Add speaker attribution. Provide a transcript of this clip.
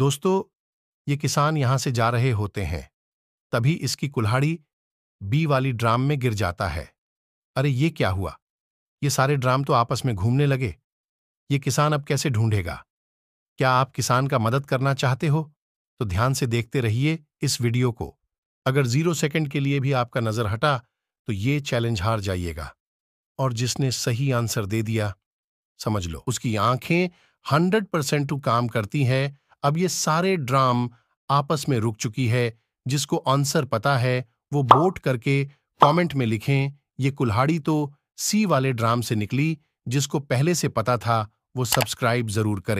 Speaker 1: दोस्तों ये किसान यहां से जा रहे होते हैं तभी इसकी कुल्हाड़ी बी वाली ड्राम में गिर जाता है अरे ये क्या हुआ ये सारे ड्राम तो आपस में घूमने लगे ये किसान अब कैसे ढूंढेगा क्या आप किसान का मदद करना चाहते हो तो ध्यान से देखते रहिए इस वीडियो को अगर जीरो सेकंड के लिए भी आपका नजर हटा तो ये चैलेंज हार जाइएगा और जिसने सही आंसर दे दिया समझ लो उसकी आंखें हंड्रेड परसेंट काम करती हैं अब ये सारे ड्राम आपस में रुक चुकी है जिसको आंसर पता है वो वोट करके कमेंट में लिखें ये कुल्हाड़ी तो सी वाले ड्राम से निकली जिसको पहले से पता था वो सब्सक्राइब जरूर करें